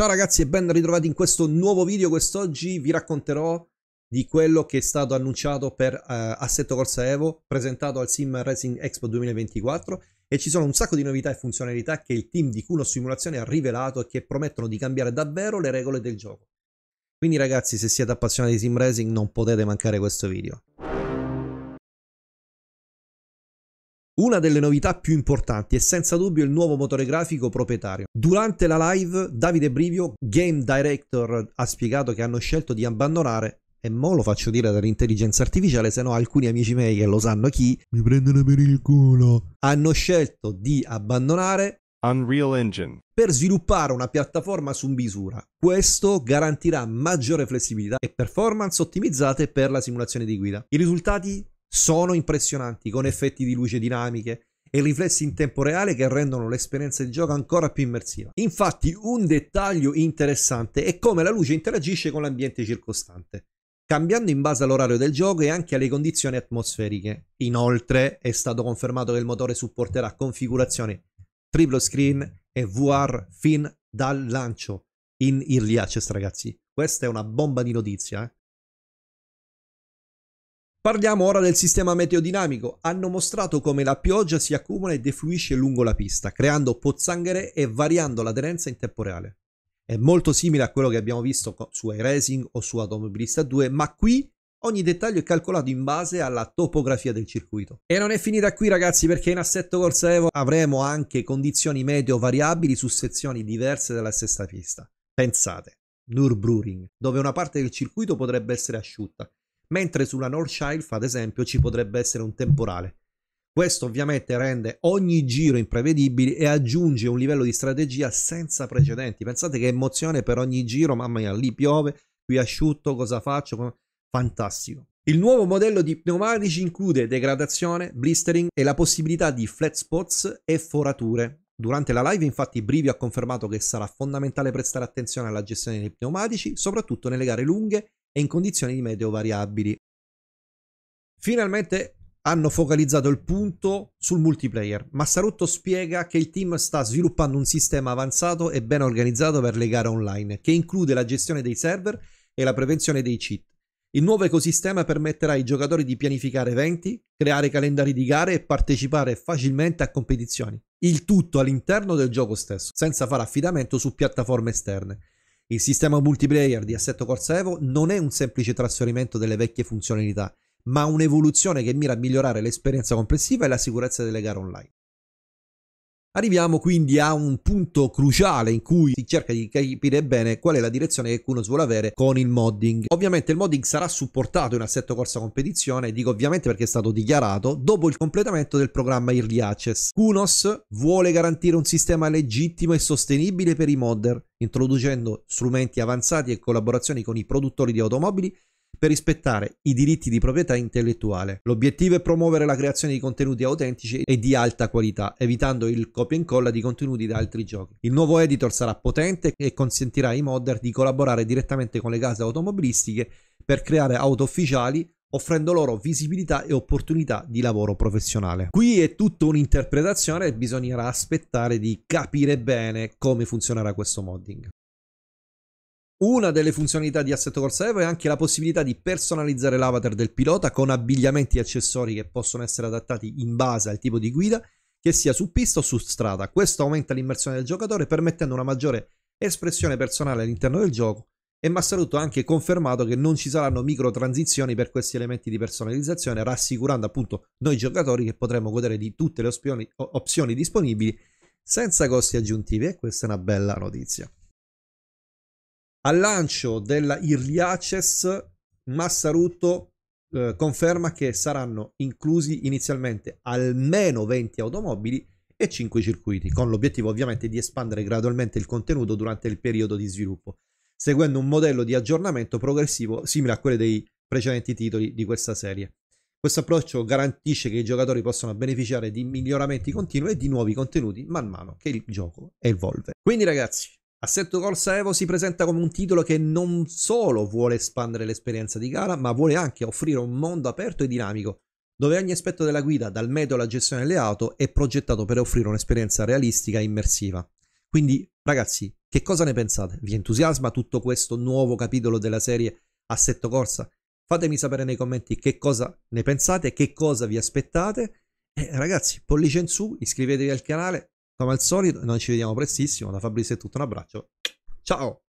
Ciao ragazzi e ben ritrovati in questo nuovo video. Quest'oggi vi racconterò di quello che è stato annunciato per uh, Assetto Corsa Evo presentato al Sim Racing Expo 2024 e ci sono un sacco di novità e funzionalità che il team di Cuno Simulazione ha rivelato e che promettono di cambiare davvero le regole del gioco. Quindi ragazzi, se siete appassionati di Sim Racing non potete mancare questo video. Una delle novità più importanti è senza dubbio il nuovo motore grafico proprietario. Durante la live Davide Brivio, game director, ha spiegato che hanno scelto di abbandonare e mo lo faccio dire dall'intelligenza artificiale, se no alcuni amici miei che lo sanno chi mi prendono per il culo. Hanno scelto di abbandonare Unreal Engine per sviluppare una piattaforma su misura. Questo garantirà maggiore flessibilità e performance ottimizzate per la simulazione di guida. I risultati sono impressionanti, con effetti di luce dinamiche e riflessi in tempo reale che rendono l'esperienza di gioco ancora più immersiva. Infatti, un dettaglio interessante è come la luce interagisce con l'ambiente circostante, cambiando in base all'orario del gioco e anche alle condizioni atmosferiche. Inoltre, è stato confermato che il motore supporterà configurazioni triplo screen e VR fin dal lancio in early access, ragazzi. Questa è una bomba di notizia, eh? Parliamo ora del sistema meteodinamico. Hanno mostrato come la pioggia si accumula e defluisce lungo la pista, creando pozzanghere e variando l'aderenza in tempo reale. È molto simile a quello che abbiamo visto su iRacing o su Automobilista 2, ma qui ogni dettaglio è calcolato in base alla topografia del circuito. E non è finita qui ragazzi perché in assetto Corsa Evo avremo anche condizioni meteo variabili su sezioni diverse della stessa pista. Pensate, Nürburgring, dove una parte del circuito potrebbe essere asciutta mentre sulla North Shelf, ad esempio, ci potrebbe essere un temporale. Questo ovviamente rende ogni giro imprevedibile e aggiunge un livello di strategia senza precedenti. Pensate che emozione per ogni giro, mamma mia, lì piove, qui asciutto, cosa faccio? Fantastico. Il nuovo modello di pneumatici include degradazione, blistering e la possibilità di flat spots e forature. Durante la live infatti Brivio ha confermato che sarà fondamentale prestare attenzione alla gestione dei pneumatici, soprattutto nelle gare lunghe e in condizioni di meteo variabili. Finalmente hanno focalizzato il punto sul multiplayer. Massarutto spiega che il team sta sviluppando un sistema avanzato e ben organizzato per le gare online, che include la gestione dei server e la prevenzione dei cheat. Il nuovo ecosistema permetterà ai giocatori di pianificare eventi, creare calendari di gare e partecipare facilmente a competizioni. Il tutto all'interno del gioco stesso, senza fare affidamento su piattaforme esterne. Il sistema multiplayer di Assetto Corsa Evo non è un semplice trasferimento delle vecchie funzionalità, ma un'evoluzione che mira a migliorare l'esperienza complessiva e la sicurezza delle gare online. Arriviamo quindi a un punto cruciale in cui si cerca di capire bene qual è la direzione che Kunos vuole avere con il modding. Ovviamente il modding sarà supportato in assetto corsa competizione, dico ovviamente perché è stato dichiarato, dopo il completamento del programma Early Access. Kunos vuole garantire un sistema legittimo e sostenibile per i modder, introducendo strumenti avanzati e collaborazioni con i produttori di automobili per rispettare i diritti di proprietà intellettuale. L'obiettivo è promuovere la creazione di contenuti autentici e di alta qualità, evitando il copia e incolla di contenuti da altri giochi. Il nuovo editor sarà potente e consentirà ai modder di collaborare direttamente con le case automobilistiche per creare auto ufficiali offrendo loro visibilità e opportunità di lavoro professionale. Qui è tutta un'interpretazione e bisognerà aspettare di capire bene come funzionerà questo modding. Una delle funzionalità di Assetto Corsa Evo è anche la possibilità di personalizzare l'avatar del pilota con abbigliamenti e accessori che possono essere adattati in base al tipo di guida, che sia su pista o su strada. Questo aumenta l'immersione del giocatore permettendo una maggiore espressione personale all'interno del gioco e Massaruto ha anche confermato che non ci saranno micro transizioni per questi elementi di personalizzazione, rassicurando appunto noi giocatori che potremo godere di tutte le opzioni, opzioni disponibili senza costi aggiuntivi e questa è una bella notizia. Al lancio della Early Access, Massaruto eh, conferma che saranno inclusi inizialmente almeno 20 automobili e 5 circuiti, con l'obiettivo ovviamente di espandere gradualmente il contenuto durante il periodo di sviluppo, seguendo un modello di aggiornamento progressivo simile a quello dei precedenti titoli di questa serie. Questo approccio garantisce che i giocatori possano beneficiare di miglioramenti continui e di nuovi contenuti man mano che il gioco evolve. Quindi ragazzi, Assetto Corsa Evo si presenta come un titolo che non solo vuole espandere l'esperienza di gara, ma vuole anche offrire un mondo aperto e dinamico, dove ogni aspetto della guida, dal metodo alla gestione delle auto, è progettato per offrire un'esperienza realistica e immersiva. Quindi, ragazzi, che cosa ne pensate? Vi entusiasma tutto questo nuovo capitolo della serie Assetto Corsa? Fatemi sapere nei commenti che cosa ne pensate, che cosa vi aspettate. Eh, ragazzi, pollice in su, iscrivetevi al canale, come al solito, noi ci vediamo prestissimo. Da Fabrizio è tutto, un abbraccio. Ciao!